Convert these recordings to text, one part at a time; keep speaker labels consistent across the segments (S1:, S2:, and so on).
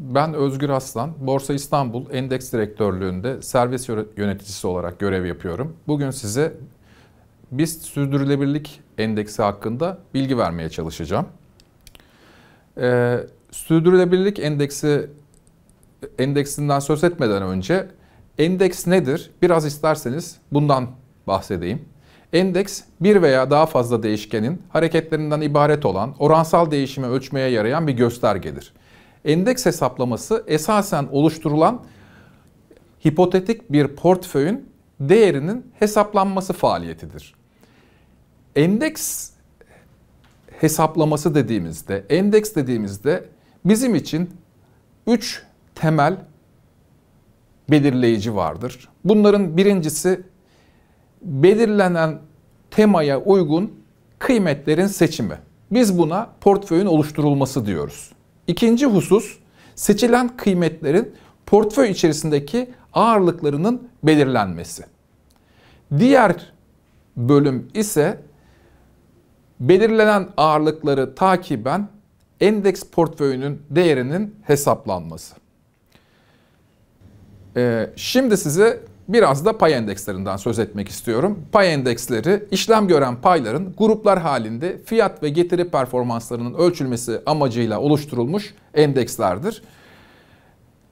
S1: Ben Özgür Aslan, Borsa İstanbul Endeks Direktörlüğü'nde servis yöneticisi olarak görev yapıyorum. Bugün size BIST Sürdürülebilirlik Endeksi hakkında bilgi vermeye çalışacağım. Ee, sürdürülebilirlik Endeksi endeksinden söz etmeden önce endeks nedir? Biraz isterseniz bundan bahsedeyim. Endeks bir veya daha fazla değişkenin hareketlerinden ibaret olan oransal değişimi ölçmeye yarayan bir göstergedir. Endeks hesaplaması esasen oluşturulan hipotetik bir portföyün değerinin hesaplanması faaliyetidir. Endeks hesaplaması dediğimizde, endeks dediğimizde bizim için 3 temel belirleyici vardır. Bunların birincisi belirlenen temaya uygun kıymetlerin seçimi. Biz buna portföyün oluşturulması diyoruz. İkinci husus seçilen kıymetlerin portföy içerisindeki ağırlıklarının belirlenmesi. Diğer bölüm ise belirlenen ağırlıkları takiben endeks portföyünün değerinin hesaplanması. Ee, şimdi size biraz da pay endekslerinden söz etmek istiyorum. Pay endeksleri işlem gören payların gruplar halinde fiyat ve getiri performanslarının ölçülmesi amacıyla oluşturulmuş endekslerdir.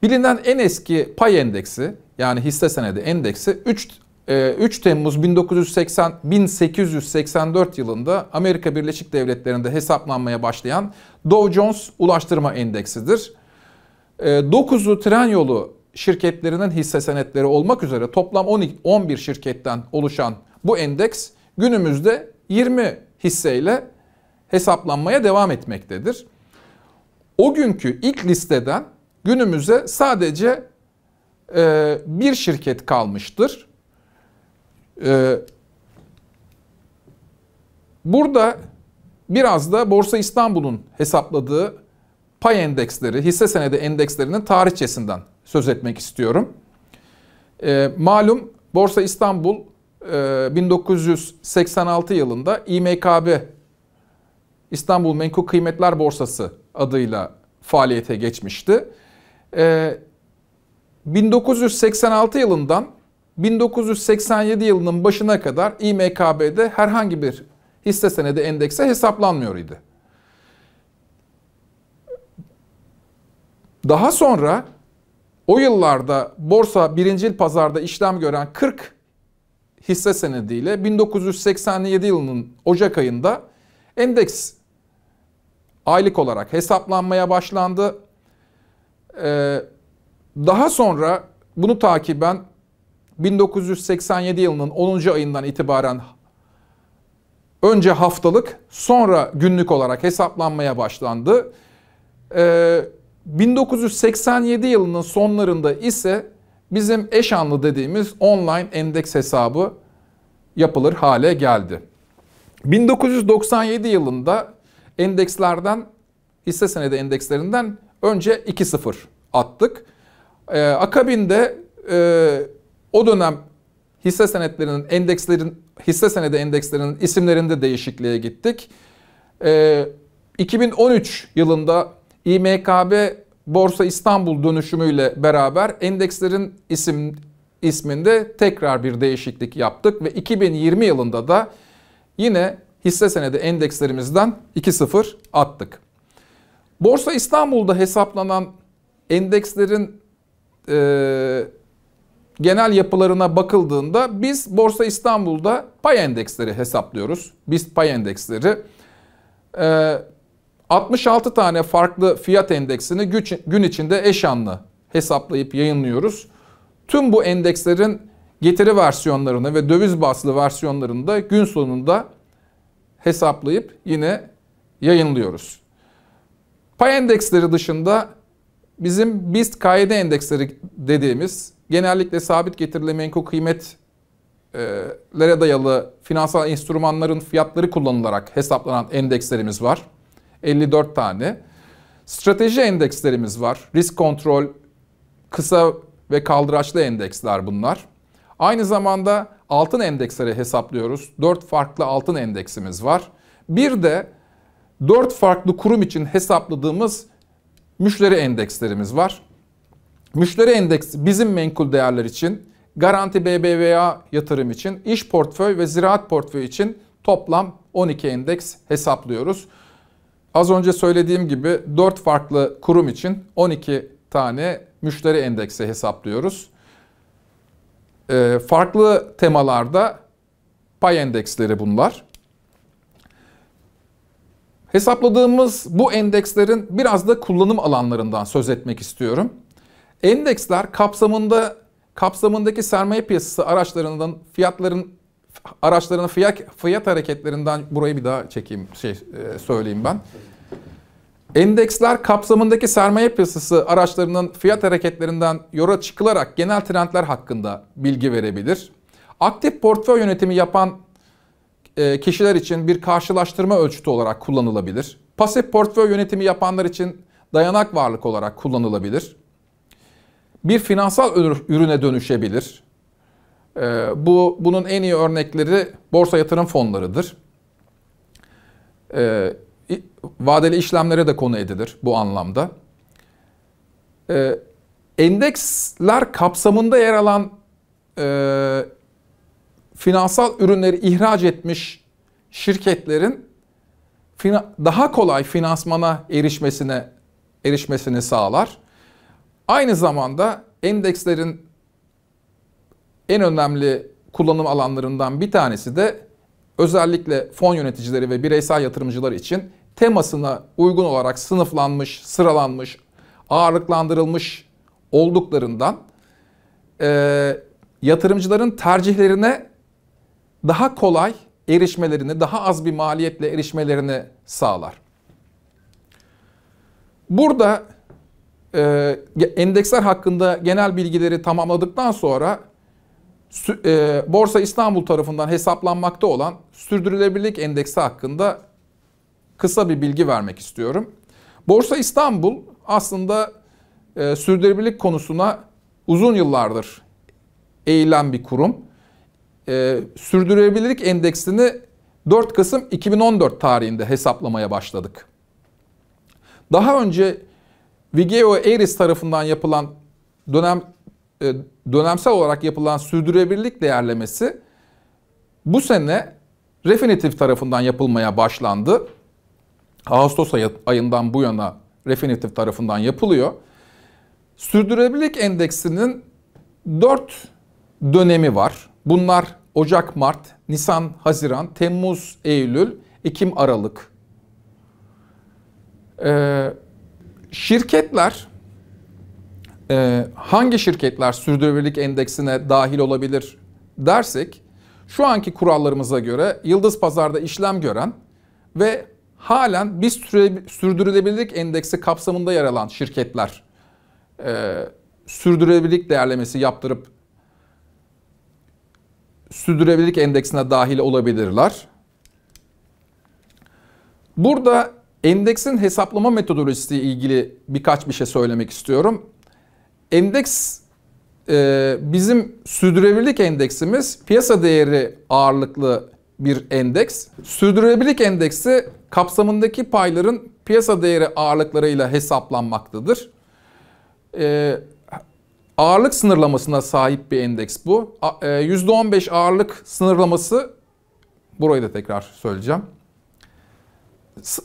S1: Bilinen en eski pay endeksi yani hisse senedi endeksi 3 3 e, Temmuz 1980 1884 yılında Amerika Birleşik Devletleri'nde hesaplanmaya başlayan Dow Jones Ulaştırma Endeksidir. 9'lu e, tren yolu şirketlerinin hisse senetleri olmak üzere toplam 11 şirketten oluşan bu endeks günümüzde 20 hisseyle hesaplanmaya devam etmektedir. O günkü ilk listeden günümüze sadece e, bir şirket kalmıştır. E, burada biraz da Borsa İstanbul'un hesapladığı pay endeksleri, hisse senedi endekslerinin tarihçesinden söz etmek istiyorum. E, malum Borsa İstanbul e, 1986 yılında İMKB İstanbul Menkul Kıymetler Borsası adıyla faaliyete geçmişti. E, ee, 1986 yılından 1987 yılının başına kadar İMKB'de herhangi bir hisse senedi endekse hesaplanmıyor idi. Daha sonra o yıllarda borsa birincil pazarda işlem gören 40 hisse senediyle 1987 yılının Ocak ayında endeks aylık olarak hesaplanmaya başlandı. Ee, daha sonra bunu takiben 1987 yılının 10. ayından itibaren önce haftalık sonra günlük olarak hesaplanmaya başlandı. Ee, 1987 yılının sonlarında ise bizim eşanlı dediğimiz online endeks hesabı yapılır hale geldi. 1997 yılında endekslerden hisse senedi endekslerinden önce 2-0 attık. Ee, akabinde e, o dönem hisse senetlerinin endekslerin hisse senedi endekslerinin isimlerinde değişikliğe gittik. Ee, 2013 yılında İMKB Borsa İstanbul dönüşümüyle beraber endekslerin isim isminde tekrar bir değişiklik yaptık ve 2020 yılında da yine hisse senedi endekslerimizden 2.0 attık. Borsa İstanbul'da hesaplanan endekslerin e, genel yapılarına bakıldığında biz Borsa İstanbul'da pay endeksleri hesaplıyoruz. BIST pay endeksleri. E, 66 tane farklı fiyat endeksini gün içinde eşanlı hesaplayıp yayınlıyoruz. Tüm bu endekslerin getiri versiyonlarını ve döviz bazlı versiyonlarını da gün sonunda hesaplayıp yine yayınlıyoruz. Pay endeksleri dışında bizim BIST KYD endeksleri dediğimiz genellikle sabit getirili menkul kıymetlere dayalı finansal enstrümanların fiyatları kullanılarak hesaplanan endekslerimiz var. 54 tane. Strateji endekslerimiz var. Risk kontrol, kısa ve kaldıraçlı endeksler bunlar. Aynı zamanda altın endeksleri hesaplıyoruz. 4 farklı altın endeksimiz var. Bir de 4 farklı kurum için hesapladığımız müşteri endekslerimiz var. Müşteri endeksi bizim menkul değerler için, Garanti BBVA yatırım için, iş portföy ve ziraat portföy için toplam 12 endeks hesaplıyoruz. Az önce söylediğim gibi 4 farklı kurum için 12 tane müşteri endeksi hesaplıyoruz. E, farklı temalarda pay endeksleri bunlar. Hesapladığımız bu endekslerin biraz da kullanım alanlarından söz etmek istiyorum. Endeksler kapsamında kapsamındaki sermaye piyasası araçlarının fiyatların araçların fiyat, fiyat hareketlerinden burayı bir daha çekeyim şey e, söyleyeyim ben. Endeksler kapsamındaki sermaye piyasası araçlarının fiyat hareketlerinden yola çıkılarak genel trendler hakkında bilgi verebilir. Aktif portföy yönetimi yapan e, kişiler için bir karşılaştırma ölçütü olarak kullanılabilir. Pasif portföy yönetimi yapanlar için dayanak varlık olarak kullanılabilir. Bir finansal ürüne dönüşebilir. Ee, bu bunun en iyi örnekleri borsa yatırım fonlarıdır. E, vadeli işlemlere de konu edilir bu anlamda. E, endeksler kapsamında yer alan e, finansal ürünleri ihraç etmiş şirketlerin daha kolay finansmana erişmesine erişmesini sağlar. Aynı zamanda endekslerin en önemli kullanım alanlarından bir tanesi de özellikle fon yöneticileri ve bireysel yatırımcılar için temasına uygun olarak sınıflanmış, sıralanmış, ağırlıklandırılmış olduklarından e, yatırımcıların tercihlerine daha kolay erişmelerini, daha az bir maliyetle erişmelerini sağlar. Burada e, endeksler hakkında genel bilgileri tamamladıktan sonra e, Borsa İstanbul tarafından hesaplanmakta olan sürdürülebilirlik endeksi hakkında kısa bir bilgi vermek istiyorum. Borsa İstanbul aslında e, sürdürülebilirlik konusuna uzun yıllardır eğilen bir kurum. E, sürdürülebilirlik endeksini 4 Kasım 2014 tarihinde hesaplamaya başladık. Daha önce Vigeo Eiris tarafından yapılan dönem e, dönemsel olarak yapılan sürdürülebilirlik değerlemesi bu sene Refinitiv tarafından yapılmaya başlandı. Ağustos ayından bu yana Refinitiv tarafından yapılıyor. Sürdürülebilirlik endeksinin 4 dönemi var. Bunlar Ocak, Mart, Nisan, Haziran, Temmuz, Eylül, Ekim, Aralık. Ee, şirketler e, hangi şirketler sürdürülebilirlik endeksine dahil olabilir dersek şu anki kurallarımıza göre yıldız pazarda işlem gören ve halen bir süre sürdürülebilirlik endeksi kapsamında yer alan şirketler e, sürdürülebilirlik değerlemesi yaptırıp sürdürülebilirlik endeksine dahil olabilirler. Burada endeksin hesaplama metodolojisiyle ilgili birkaç bir şey söylemek istiyorum. Endeks e, bizim sürdürülebilirlik endeksimiz piyasa değeri ağırlıklı bir endeks. Sürdürülebilirlik endeksi kapsamındaki payların piyasa değeri ağırlıklarıyla hesaplanmaktadır. E, ağırlık sınırlamasına sahip bir endeks bu. E, %15 ağırlık sınırlaması, burayı da tekrar söyleyeceğim.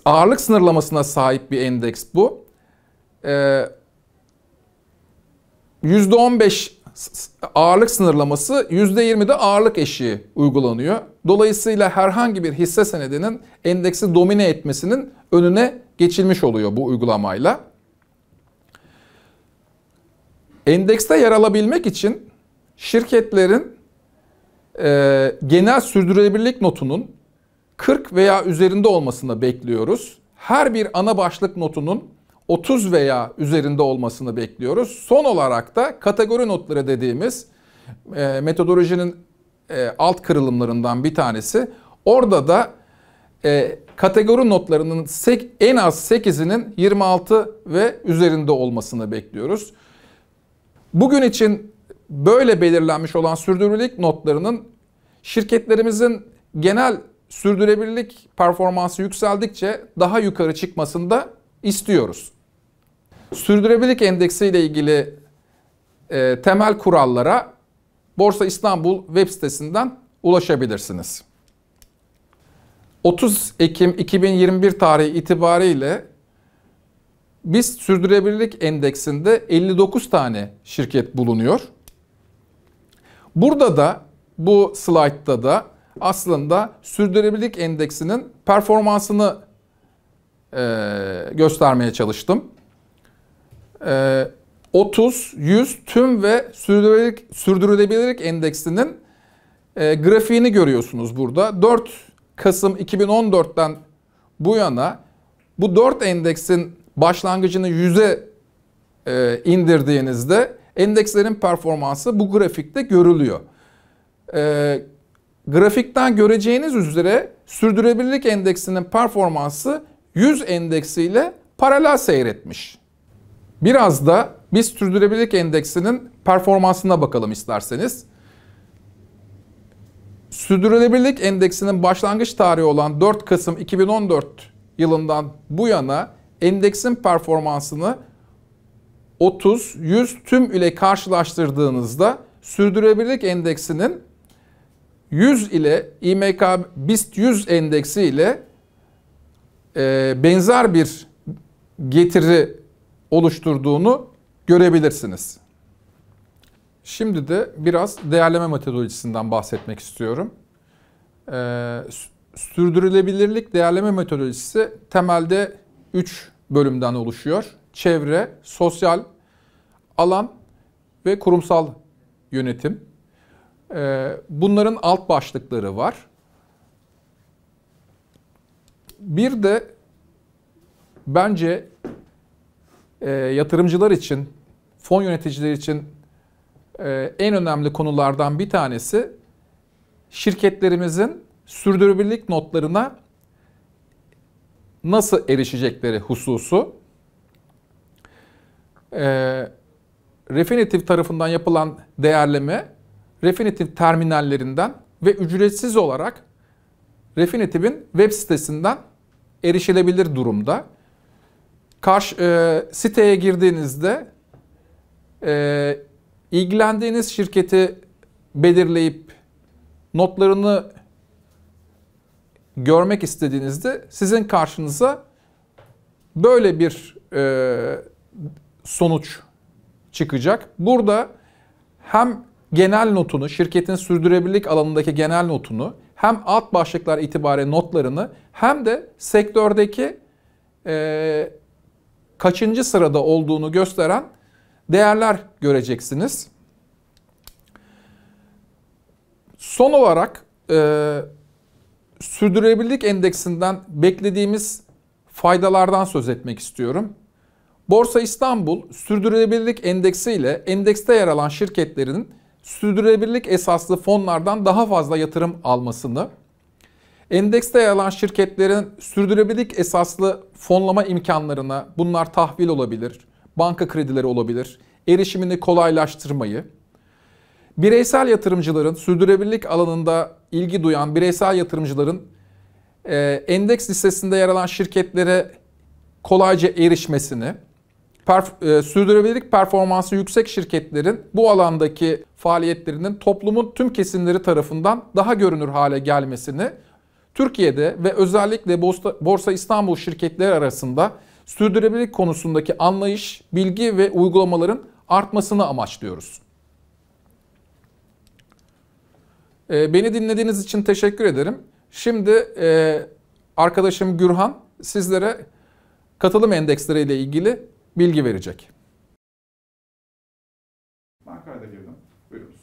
S1: Ağırlık sınırlamasına sahip bir endeks bu. E, %15 ağırlık sınırlaması %20'de ağırlık eşiği uygulanıyor. Dolayısıyla herhangi bir hisse senedinin endeksi domine etmesinin önüne geçilmiş oluyor bu uygulamayla. Endekste yer alabilmek için şirketlerin e, genel sürdürülebilirlik notunun 40 veya üzerinde olmasını bekliyoruz. Her bir ana başlık notunun 30 veya üzerinde olmasını bekliyoruz. Son olarak da kategori notları dediğimiz e, metodolojinin e, alt kırılımlarından bir tanesi. Orada da e, kategori notlarının sek, en az 8'inin 26 ve üzerinde olmasını bekliyoruz. Bugün için böyle belirlenmiş olan sürdürülebilirlik notlarının şirketlerimizin genel sürdürülebilirlik performansı yükseldikçe daha yukarı çıkmasında istiyoruz. Sürdürülebilirlik endeksi ile ilgili e, temel kurallara Borsa İstanbul web sitesinden ulaşabilirsiniz. 30 Ekim 2021 tarihi itibariyle biz sürdürülebilirlik endeksinde 59 tane şirket bulunuyor. Burada da bu slaytta da aslında sürdürülebilirlik endeksinin performansını e, göstermeye çalıştım. E, 30, 100, tüm ve sürdürülebilirlik, sürdürülebilirlik endeksinin e, grafiğini görüyorsunuz burada. 4 Kasım 2014'ten bu yana bu 4 endeksin başlangıcını 100'e e, indirdiğinizde endekslerin performansı bu grafikte görülüyor. E, grafikten göreceğiniz üzere sürdürülebilirlik endeksinin performansı 100 endeksiyle paralel seyretmiş. Biraz da biz sürdürülebilirlik endeksinin performansına bakalım isterseniz. Sürdürülebilirlik endeksinin başlangıç tarihi olan 4 Kasım 2014 yılından bu yana endeksin performansını 30 100 tüm ile karşılaştırdığınızda sürdürülebilirlik endeksinin 100 ile IMK BIST 100 endeksi ile e, benzer bir getiri oluşturduğunu görebilirsiniz. Şimdi de biraz değerleme metodolojisinden bahsetmek istiyorum. Ee, sürdürülebilirlik değerleme metodolojisi temelde 3 bölümden oluşuyor. Çevre, sosyal alan ve kurumsal yönetim. Ee, bunların alt başlıkları var. Bir de bence e, yatırımcılar için, fon yöneticileri için e, en önemli konulardan bir tanesi şirketlerimizin sürdürülebilirlik notlarına nasıl erişecekleri hususu. E, Refinitiv tarafından yapılan değerleme Refinitiv terminallerinden ve ücretsiz olarak Refinitiv'in web sitesinden erişilebilir durumda. Karşı, e, siteye girdiğinizde e, ilgilendiğiniz şirketi belirleyip notlarını görmek istediğinizde sizin karşınıza böyle bir e, sonuç çıkacak. Burada hem genel notunu, şirketin sürdürülebilirlik alanındaki genel notunu hem alt başlıklar itibariyle notlarını hem de sektördeki e, kaçıncı sırada olduğunu gösteren değerler göreceksiniz. Son olarak e, sürdürülebilirlik endeksinden beklediğimiz faydalardan söz etmek istiyorum. Borsa İstanbul sürdürülebilirlik endeksi ile endekste yer alan şirketlerin sürdürülebilirlik esaslı fonlardan daha fazla yatırım almasını Endekste yer alan şirketlerin sürdürülebilirlik esaslı fonlama imkanlarına bunlar tahvil olabilir, banka kredileri olabilir, erişimini kolaylaştırmayı, bireysel yatırımcıların sürdürülebilirlik alanında ilgi duyan bireysel yatırımcıların e, endeks listesinde yer alan şirketlere kolayca erişmesini, perf- e, sürdürülebilirlik performansı yüksek şirketlerin bu alandaki faaliyetlerinin toplumun tüm kesimleri tarafından daha görünür hale gelmesini Türkiye'de ve özellikle Borsa İstanbul şirketleri arasında sürdürülebilirlik konusundaki anlayış, bilgi ve uygulamaların artmasını amaçlıyoruz. Ee, beni dinlediğiniz için teşekkür ederim. Şimdi e, arkadaşım Gürhan sizlere katılım endeksleri ile ilgili bilgi verecek. Ben kayda girdim. Buyurunuz.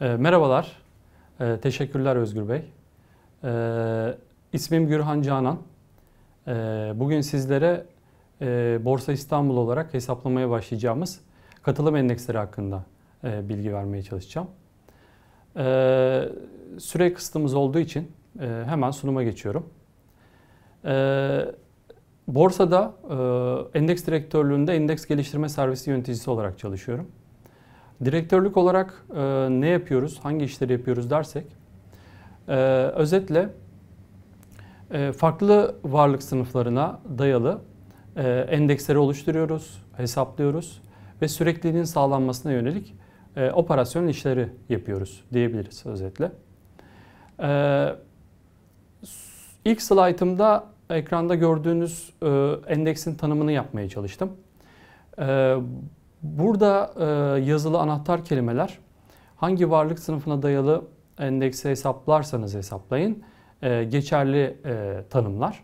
S1: Ee, merhabalar.
S2: Ee, teşekkürler Özgür Bey. Ee, ismim Gürhan Canan. Ee, bugün sizlere e, Borsa İstanbul olarak hesaplamaya başlayacağımız katılım endeksleri hakkında e, bilgi vermeye çalışacağım. Ee, süre kısıtımız olduğu için e, hemen sunuma geçiyorum. Ee, borsada e, endeks direktörlüğünde endeks geliştirme servisi yöneticisi olarak çalışıyorum. Direktörlük olarak e, ne yapıyoruz, hangi işleri yapıyoruz dersek, e, özetle e, farklı varlık sınıflarına dayalı e, endeksleri oluşturuyoruz, hesaplıyoruz ve sürekliliğin sağlanmasına yönelik e, operasyon işleri yapıyoruz diyebiliriz özetle. E, ilk slaytımda ekranda gördüğünüz e, endeksin tanımını yapmaya çalıştım. E, burada e, yazılı anahtar kelimeler hangi varlık sınıfına dayalı endeksi hesaplarsanız hesaplayın e, geçerli e, tanımlar.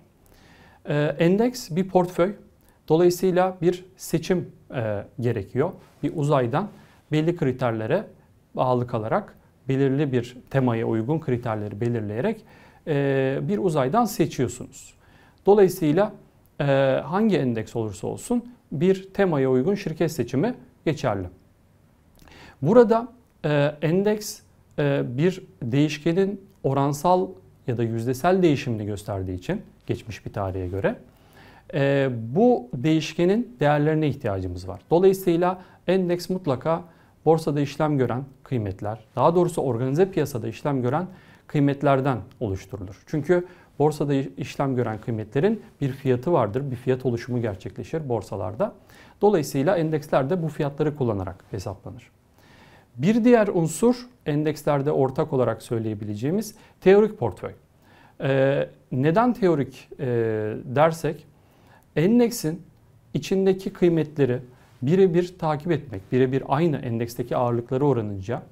S2: E, endeks bir portföy. Dolayısıyla bir seçim e, gerekiyor. Bir uzaydan belli kriterlere bağlı kalarak belirli bir temaya uygun kriterleri belirleyerek e, bir uzaydan seçiyorsunuz. Dolayısıyla e, hangi endeks olursa olsun bir temaya uygun şirket seçimi geçerli. Burada e, endeks e, bir değişkenin oransal ya da yüzdesel değişimini gösterdiği için geçmiş bir tarihe göre e, bu değişkenin değerlerine ihtiyacımız var. Dolayısıyla endeks mutlaka borsada işlem gören kıymetler, daha doğrusu organize piyasada işlem gören kıymetlerden oluşturulur. Çünkü borsada işlem gören kıymetlerin bir fiyatı vardır, bir fiyat oluşumu gerçekleşir borsalarda. Dolayısıyla endeksler de bu fiyatları kullanarak hesaplanır. Bir diğer unsur endekslerde ortak olarak söyleyebileceğimiz teorik portföy. Ee, neden teorik e, dersek endeksin içindeki kıymetleri birebir takip etmek, birebir aynı endeksteki ağırlıkları oranınca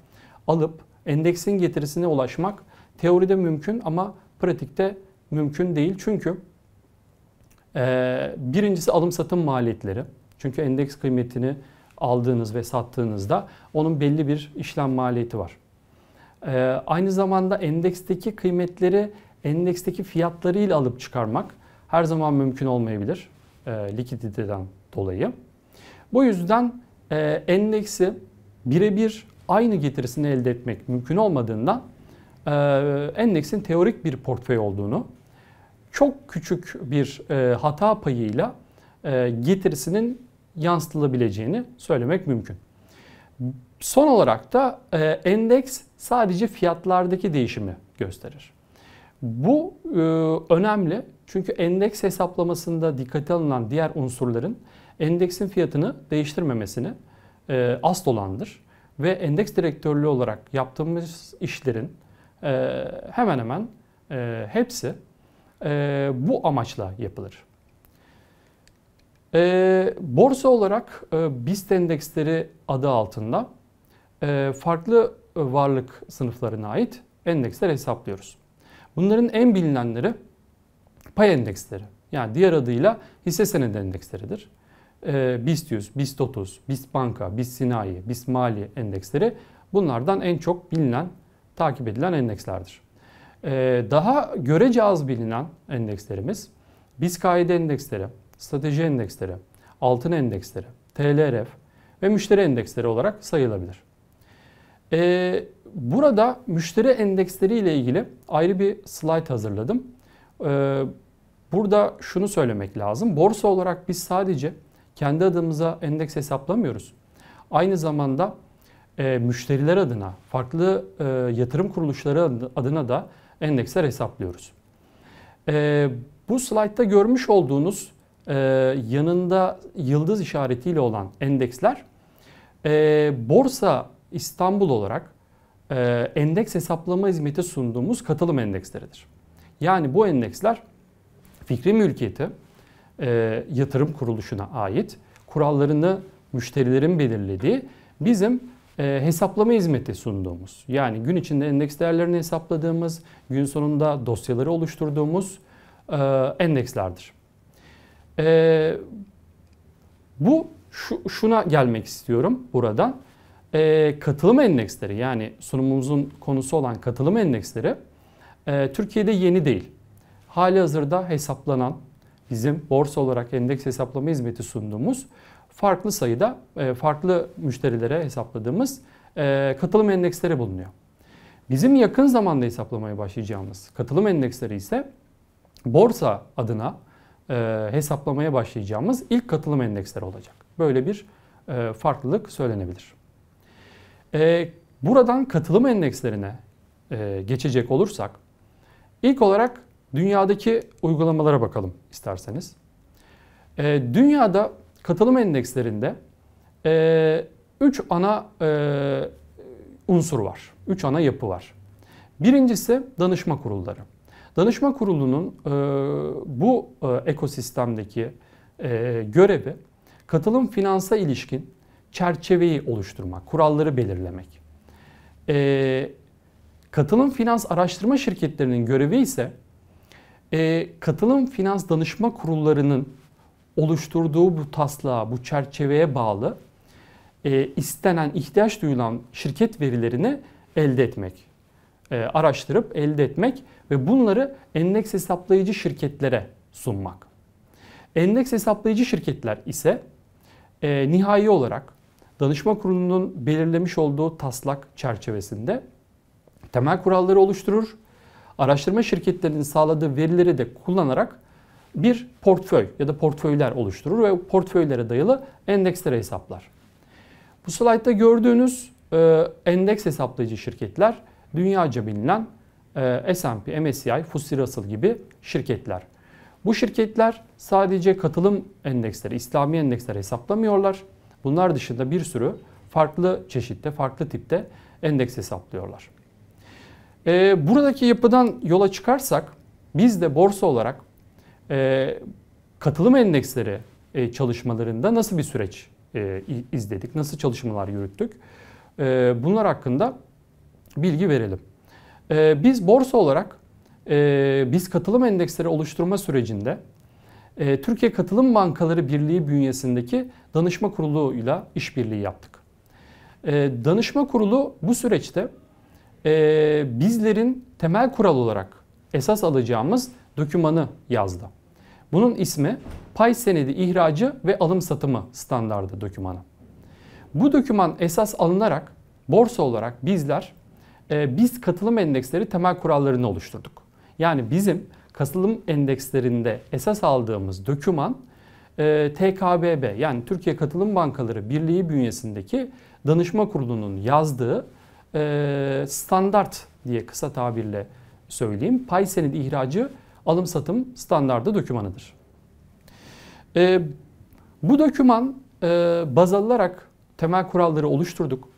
S2: alıp endeksin getirisine ulaşmak teoride mümkün ama pratikte mümkün değil. Çünkü e, birincisi alım satım maliyetleri. Çünkü endeks kıymetini aldığınız ve sattığınızda onun belli bir işlem maliyeti var. Ee, aynı zamanda endeksteki kıymetleri endeksteki fiyatlarıyla alıp çıkarmak her zaman mümkün olmayabilir e, likiditeden dolayı. Bu yüzden e, endeksi birebir aynı getirisini elde etmek mümkün olmadığından e, endeksin teorik bir portföy olduğunu çok küçük bir e, hata payıyla e, getirisinin yansıtılabileceğini söylemek mümkün. Son olarak da e, endeks sadece fiyatlardaki değişimi gösterir. Bu e, önemli çünkü endeks hesaplamasında dikkate alınan diğer unsurların endeksin fiyatını değiştirmemesini e, asıl olandır. Ve endeks direktörlüğü olarak yaptığımız işlerin e, hemen hemen e, hepsi e, bu amaçla yapılır. E, borsa olarak e, BIST endeksleri adı altında e, farklı e, varlık sınıflarına ait endeksler hesaplıyoruz. Bunların en bilinenleri pay endeksleri. Yani diğer adıyla hisse senedi endeksleridir. E, BIST 100, BIST 30, BIST Banka, BIST Sinayi, BIST Mali endeksleri bunlardan en çok bilinen, takip edilen endekslerdir. E, daha görece az bilinen endekslerimiz BIST KYD endeksleri, strateji endeksleri, altın endeksleri, TLRF ve müşteri endeksleri olarak sayılabilir. Ee, burada müşteri endeksleri ile ilgili ayrı bir slide hazırladım. Ee, burada şunu söylemek lazım. Borsa olarak biz sadece kendi adımıza endeks hesaplamıyoruz. Aynı zamanda e, müşteriler adına, farklı e, yatırım kuruluşları adına da endeksler hesaplıyoruz. E, bu slaytta görmüş olduğunuz e, yanında yıldız işaretiyle olan endeksler e, Borsa İstanbul olarak e, endeks hesaplama hizmeti sunduğumuz katılım endeksleridir. Yani bu endeksler fikri mülkiyeti e, yatırım kuruluşuna ait kurallarını müşterilerin belirlediği bizim e, hesaplama hizmeti sunduğumuz yani gün içinde endeks değerlerini hesapladığımız gün sonunda dosyaları oluşturduğumuz e, endekslerdir. E, bu şu, şuna gelmek istiyorum burada E, ee, katılım endeksleri yani sunumumuzun konusu olan katılım endeksleri e, Türkiye'de yeni değil. Hali hazırda hesaplanan bizim borsa olarak endeks hesaplama hizmeti sunduğumuz farklı sayıda e, farklı müşterilere hesapladığımız e, katılım endeksleri bulunuyor. Bizim yakın zamanda hesaplamaya başlayacağımız katılım endeksleri ise borsa adına e, hesaplamaya başlayacağımız ilk katılım endeksleri olacak. Böyle bir e, farklılık söylenebilir. E, buradan katılım endekslerine e, geçecek olursak, ilk olarak dünyadaki uygulamalara bakalım isterseniz. E, dünyada katılım endekslerinde e, üç ana e, unsur var, üç ana yapı var. Birincisi danışma kurulları. Danışma kurulunun e, bu e, ekosistemdeki e, görevi katılım finansa ilişkin çerçeveyi oluşturmak, kuralları belirlemek. E, katılım finans araştırma şirketlerinin görevi ise e, katılım finans danışma kurullarının oluşturduğu bu taslağa, bu çerçeveye bağlı e, istenen, ihtiyaç duyulan şirket verilerini elde etmek. E, araştırıp elde etmek ve bunları endeks hesaplayıcı şirketlere sunmak. Endeks hesaplayıcı şirketler ise e, nihai olarak danışma kurulunun belirlemiş olduğu taslak çerçevesinde temel kuralları oluşturur. Araştırma şirketlerinin sağladığı verileri de kullanarak bir portföy ya da portföyler oluşturur ve portföylere dayalı endekslere hesaplar. Bu slaytta gördüğünüz e, endeks hesaplayıcı şirketler dünyaca bilinen e, S&P, MSCI, FTSE Russell gibi şirketler. Bu şirketler sadece katılım endeksleri, İslami endeksleri hesaplamıyorlar. Bunlar dışında bir sürü farklı çeşitte, farklı tipte endeks hesaplıyorlar. E, buradaki yapıdan yola çıkarsak biz de borsa olarak e, katılım endeksleri e, çalışmalarında nasıl bir süreç e, izledik, nasıl çalışmalar yürüttük? E, bunlar hakkında bilgi verelim. E, biz borsa olarak e, biz katılım endeksleri oluşturma sürecinde e, Türkiye Katılım Bankaları Birliği bünyesindeki danışma kuruluyla işbirliği yaptık. E, danışma kurulu bu süreçte e, bizlerin temel kural olarak esas alacağımız dokümanı yazdı. Bunun ismi pay senedi ihracı ve alım satımı standardı dokümanı. Bu doküman esas alınarak borsa olarak bizler ee, biz katılım endeksleri temel kurallarını oluşturduk. Yani bizim katılım endekslerinde esas aldığımız döküman e, TKBB yani Türkiye Katılım Bankaları Birliği bünyesindeki danışma kurulunun yazdığı e, standart diye kısa tabirle söyleyeyim. Pay senedi ihracı alım satım standardı dokümanıdır. E, bu döküman baz alarak temel kuralları oluşturduk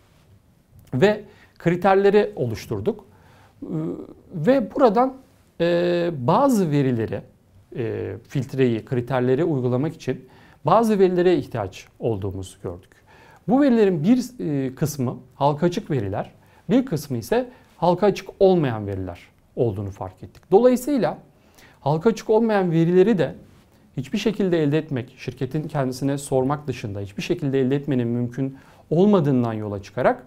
S2: ve kriterleri oluşturduk. Ee, ve buradan e, bazı verileri, e, filtreyi, kriterleri uygulamak için bazı verilere ihtiyaç olduğumuzu gördük. Bu verilerin bir e, kısmı halka açık veriler, bir kısmı ise halka açık olmayan veriler olduğunu fark ettik. Dolayısıyla halka açık olmayan verileri de hiçbir şekilde elde etmek, şirketin kendisine sormak dışında hiçbir şekilde elde etmenin mümkün olmadığından yola çıkarak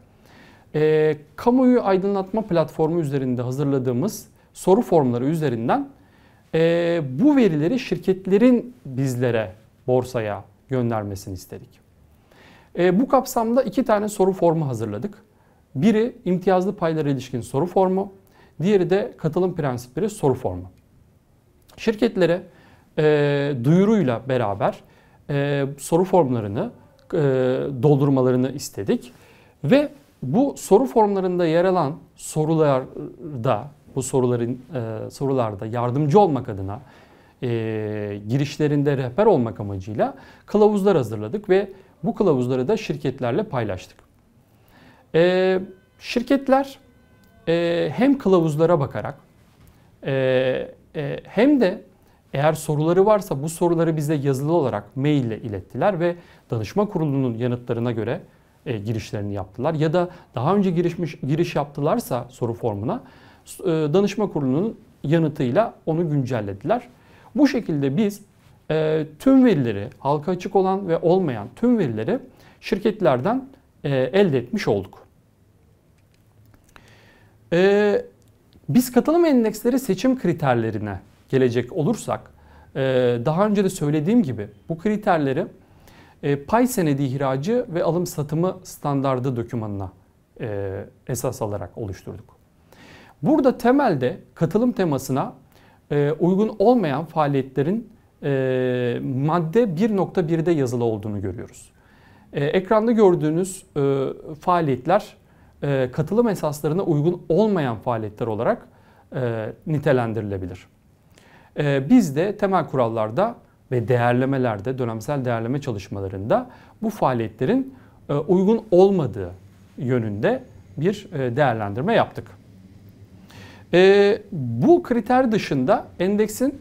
S2: e, kamuoyu aydınlatma platformu üzerinde hazırladığımız soru formları üzerinden e, bu verileri şirketlerin bizlere borsaya göndermesini istedik. E, bu kapsamda iki tane soru formu hazırladık. Biri imtiyazlı paylara ilişkin soru formu, diğeri de katılım prensipleri soru formu. Şirketlere e, duyuruyla beraber e, soru formlarını e, doldurmalarını istedik ve bu soru formlarında yer alan sorularda, bu soruların e, sorularda yardımcı olmak adına e, girişlerinde rehber olmak amacıyla kılavuzlar hazırladık ve bu kılavuzları da şirketlerle paylaştık. E, şirketler e, hem kılavuzlara bakarak e, e, hem de eğer soruları varsa bu soruları bize yazılı olarak maille ilettiler ve danışma kurulunun yanıtlarına göre e, girişlerini yaptılar ya da daha önce girişmiş giriş yaptılarsa soru formuna e, danışma kurulunun yanıtıyla onu güncellediler. Bu şekilde biz e, tüm verileri, halka açık olan ve olmayan tüm verileri şirketlerden e, elde etmiş olduk. E, biz katılım endeksleri seçim kriterlerine gelecek olursak, e, daha önce de söylediğim gibi bu kriterleri e, pay senedi ihracı ve alım satımı standardı dokümanına e, esas alarak oluşturduk. Burada temelde katılım temasına e, uygun olmayan faaliyetlerin e, madde 1.1'de yazılı olduğunu görüyoruz. ekranda gördüğünüz faaliyetler katılım esaslarına uygun olmayan faaliyetler olarak nitelendirilebilir. E, biz de temel kurallarda ve değerlemelerde, dönemsel değerleme çalışmalarında bu faaliyetlerin e, uygun olmadığı yönünde bir e, değerlendirme yaptık. E, bu kriter dışında endeksin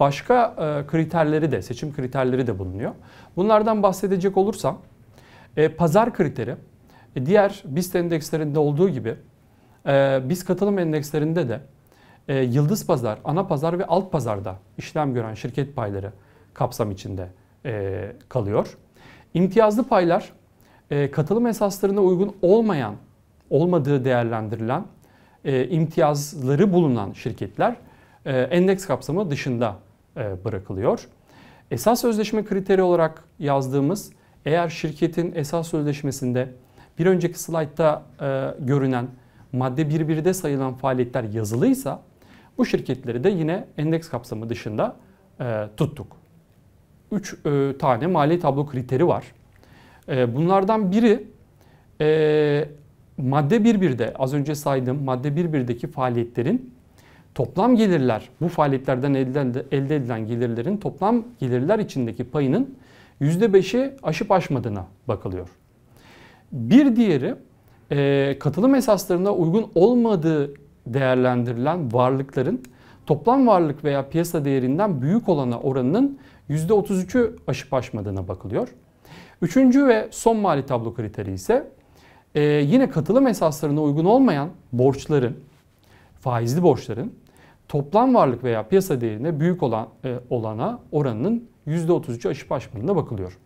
S2: başka kriterleri de, seçim kriterleri de bulunuyor. Bunlardan bahsedecek olursam, pazar kriteri, diğer BIST endekslerinde olduğu gibi BIST katılım endekslerinde de e, yıldız pazar, ana pazar ve alt pazarda işlem gören şirket payları kapsam içinde e, kalıyor. İmtiyazlı paylar e, katılım esaslarına uygun olmayan, olmadığı değerlendirilen e, imtiyazları bulunan şirketler e, endeks kapsamı dışında e, bırakılıyor. Esas sözleşme kriteri olarak yazdığımız eğer şirketin esas sözleşmesinde bir önceki slaytta e, görünen madde 1.1'de sayılan faaliyetler yazılıysa bu şirketleri de yine endeks kapsamı dışında e, tuttuk. Üç e, tane mali tablo kriteri var. E, bunlardan biri e, madde 1.1'de az önce saydığım madde 1.1'deki faaliyetlerin toplam gelirler, bu faaliyetlerden elde, elde edilen gelirlerin toplam gelirler içindeki payının %5'i aşıp aşmadığına bakılıyor. Bir diğeri e, katılım esaslarına uygun olmadığı değerlendirilen varlıkların toplam varlık veya piyasa değerinden büyük olana oranının %33'ü aşıp aşmadığına bakılıyor. Üçüncü ve son mali tablo kriteri ise e, yine katılım esaslarına uygun olmayan borçların, faizli borçların toplam varlık veya piyasa değerine büyük olan e, olana oranının %33'ü aşıp aşmadığına bakılıyor.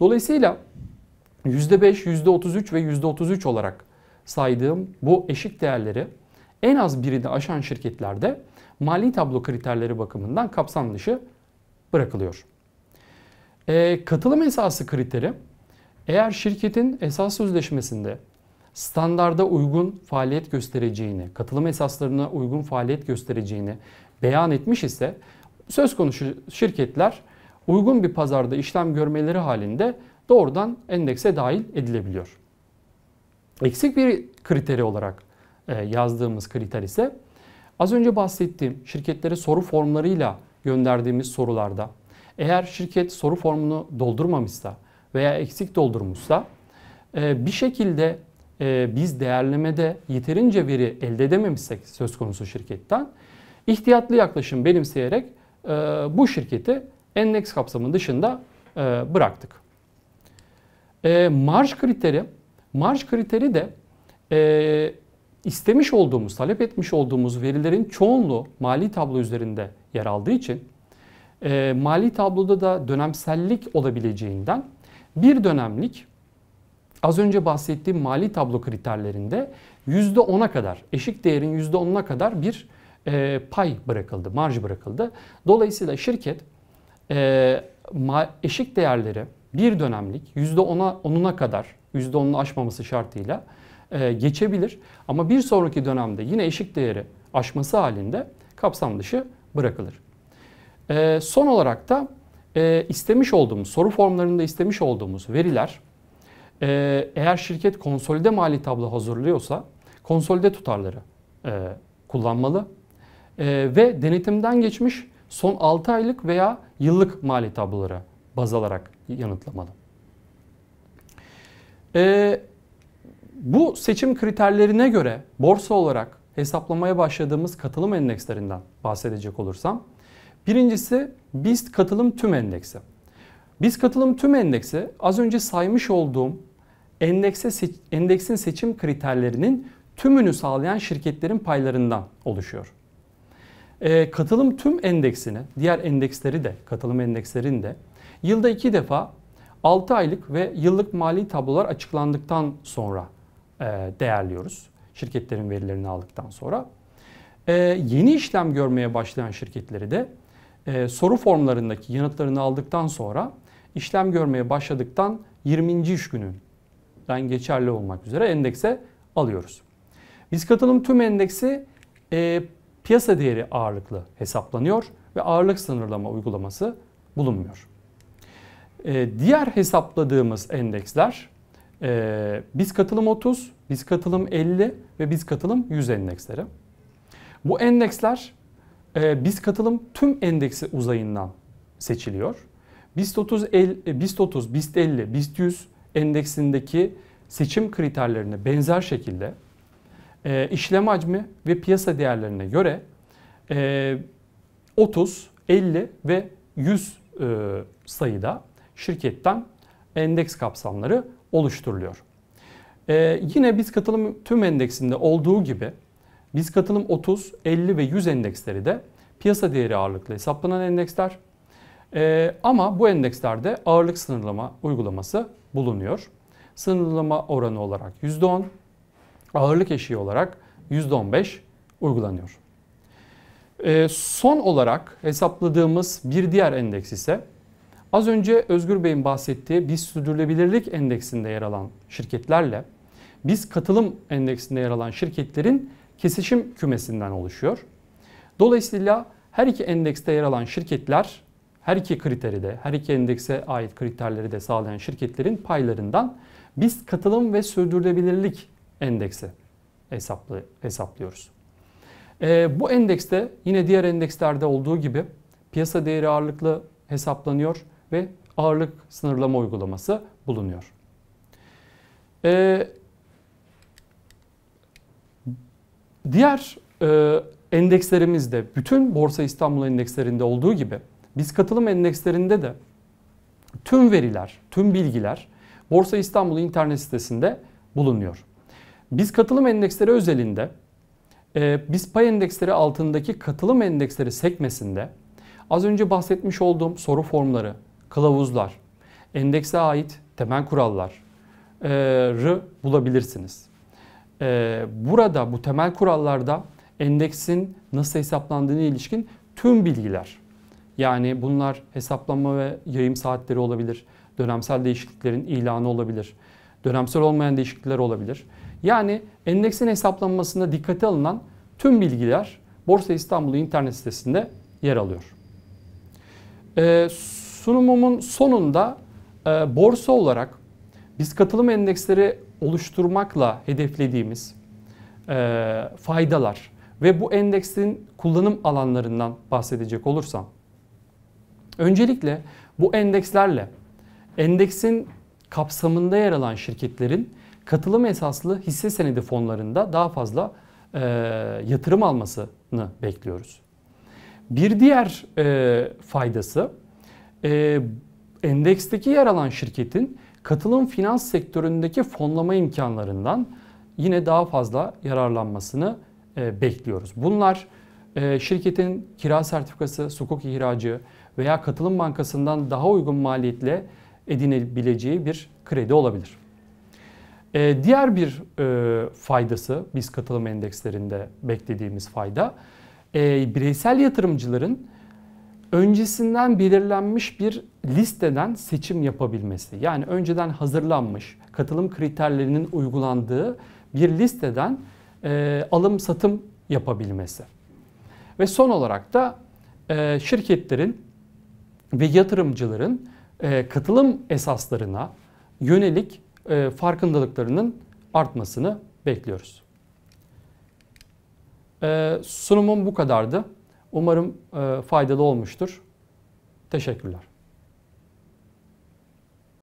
S2: Dolayısıyla %5, %33 ve %33 olarak saydığım bu eşik değerleri en az birini aşan şirketlerde mali tablo kriterleri bakımından kapsam dışı bırakılıyor. E, katılım esası kriteri eğer şirketin esas sözleşmesinde standarda uygun faaliyet göstereceğini, katılım esaslarına uygun faaliyet göstereceğini beyan etmiş ise söz konusu şirketler uygun bir pazarda işlem görmeleri halinde doğrudan endekse dahil edilebiliyor. Eksik bir kriteri olarak e, yazdığımız kriter ise az önce bahsettiğim şirketlere soru formlarıyla gönderdiğimiz sorularda eğer şirket soru formunu doldurmamışsa veya eksik doldurmuşsa e, bir şekilde e, biz değerlemede yeterince veri elde edememişsek söz konusu şirketten ihtiyatlı yaklaşım benimseyerek bu şirketi endeks kapsamının dışında bıraktık. Marj kriteri, marj kriteri de istemiş olduğumuz, talep etmiş olduğumuz verilerin çoğunluğu mali tablo üzerinde yer aldığı için e, mali tabloda da dönemsellik olabileceğinden bir dönemlik az önce bahsettiğim mali tablo kriterlerinde %10'a kadar, eşik değerin %10'una kadar bir e, pay bırakıldı, marj bırakıldı. Dolayısıyla şirket e, ma, eşik değerleri bir dönemlik %10'a 10'una kadar %10'unu aşmaması şartıyla e, geçebilir. Ama bir sonraki dönemde yine eşik değeri aşması halinde kapsam dışı bırakılır. E, son olarak da e, istemiş olduğumuz, soru formlarında istemiş olduğumuz veriler eğer şirket konsolide mali tablo hazırlıyorsa konsolide tutarları kullanmalı ve denetimden geçmiş son 6 aylık veya yıllık mali tabloları baz alarak yanıtlamalı. E, bu seçim kriterlerine göre borsa olarak hesaplamaya başladığımız katılım endekslerinden bahsedecek olursam birincisi BIST katılım tüm endeksi. BIST katılım tüm endeksi az önce saymış olduğum endekse seç, endeksin seçim kriterlerinin tümünü sağlayan şirketlerin paylarından oluşuyor. E, katılım tüm endeksini, diğer endeksleri de, katılım endekslerini de yılda iki defa 6 aylık ve yıllık mali tablolar açıklandıktan sonra e, değerliyoruz. Şirketlerin verilerini aldıktan sonra. E, yeni işlem görmeye başlayan şirketleri de e, soru formlarındaki yanıtlarını aldıktan sonra işlem görmeye başladıktan 20. iş gününden geçerli olmak üzere endekse alıyoruz. Biz katılım tüm endeksi piyasa değeri ağırlıklı hesaplanıyor ve ağırlık sınırlama uygulaması bulunmuyor. diğer hesapladığımız endeksler e, biz katılım 30, biz katılım 50 ve biz katılım 100 endeksleri. Bu endeksler e, biz katılım tüm endeksi uzayından seçiliyor. BIST 30, el, e, BIST 30, BIST 50, BIST 100 endeksindeki seçim kriterlerine benzer şekilde e, işlem hacmi ve piyasa değerlerine göre e, 30, 50 ve 100 e, sayıda şirketten endeks kapsamları oluşturuluyor. Ee, yine biz katılım tüm endeksinde olduğu gibi biz katılım 30, 50 ve 100 endeksleri de piyasa değeri ağırlıklı hesaplanan endeksler. Ee, ama bu endekslerde ağırlık sınırlama uygulaması bulunuyor. Sınırlama oranı olarak %10, ağırlık eşiği olarak %15 uygulanıyor. Ee, son olarak hesapladığımız bir diğer endeks ise Az önce Özgür Bey'in bahsettiği biz sürdürülebilirlik endeksinde yer alan şirketlerle biz katılım endeksinde yer alan şirketlerin kesişim kümesinden oluşuyor. Dolayısıyla her iki endekste yer alan şirketler her iki kriteri de, her iki endekse ait kriterleri de sağlayan şirketlerin paylarından biz katılım ve sürdürülebilirlik endeksi hesaplı, hesaplıyoruz. E, bu endekste yine diğer endekslerde olduğu gibi piyasa değeri ağırlıklı hesaplanıyor ve ağırlık sınırlama uygulaması bulunuyor. Ee, diğer e, endekslerimizde, bütün Borsa İstanbul endekslerinde olduğu gibi biz katılım endekslerinde de tüm veriler, tüm bilgiler Borsa İstanbul internet sitesinde bulunuyor. Biz katılım endeksleri özelinde e, biz pay endeksleri altındaki katılım endeksleri sekmesinde az önce bahsetmiş olduğum soru formları, kılavuzlar, endekse ait temel kuralları e, bulabilirsiniz. E, burada bu temel kurallarda endeksin nasıl hesaplandığına ilişkin tüm bilgiler. Yani bunlar hesaplanma ve yayım saatleri olabilir, dönemsel değişikliklerin ilanı olabilir, dönemsel olmayan değişiklikler olabilir. Yani endeksin hesaplanmasında dikkate alınan tüm bilgiler Borsa İstanbul'un internet sitesinde yer alıyor. Ee, Sunumumun sonunda e, borsa olarak biz katılım endeksleri oluşturmakla hedeflediğimiz e, faydalar ve bu endeksin kullanım alanlarından bahsedecek olursam. Öncelikle bu endekslerle endeksin kapsamında yer alan şirketlerin katılım esaslı hisse senedi fonlarında daha fazla e, yatırım almasını bekliyoruz. Bir diğer e, faydası e, endeksteki yer alan şirketin katılım finans sektöründeki fonlama imkanlarından yine daha fazla yararlanmasını e, bekliyoruz. Bunlar e, şirketin kira sertifikası, sukuk ihracı veya katılım bankasından daha uygun maliyetle edinebileceği bir kredi olabilir. E, diğer bir e, faydası biz katılım endekslerinde beklediğimiz fayda e, bireysel yatırımcıların öncesinden belirlenmiş bir listeden seçim yapabilmesi. Yani önceden hazırlanmış, katılım kriterlerinin uygulandığı bir listeden e, alım satım yapabilmesi. Ve son olarak da e, şirketlerin ve yatırımcıların e, katılım esaslarına yönelik e, farkındalıklarının artmasını bekliyoruz. E, sunumum bu kadardı. Umarım e, faydalı olmuştur. Teşekkürler.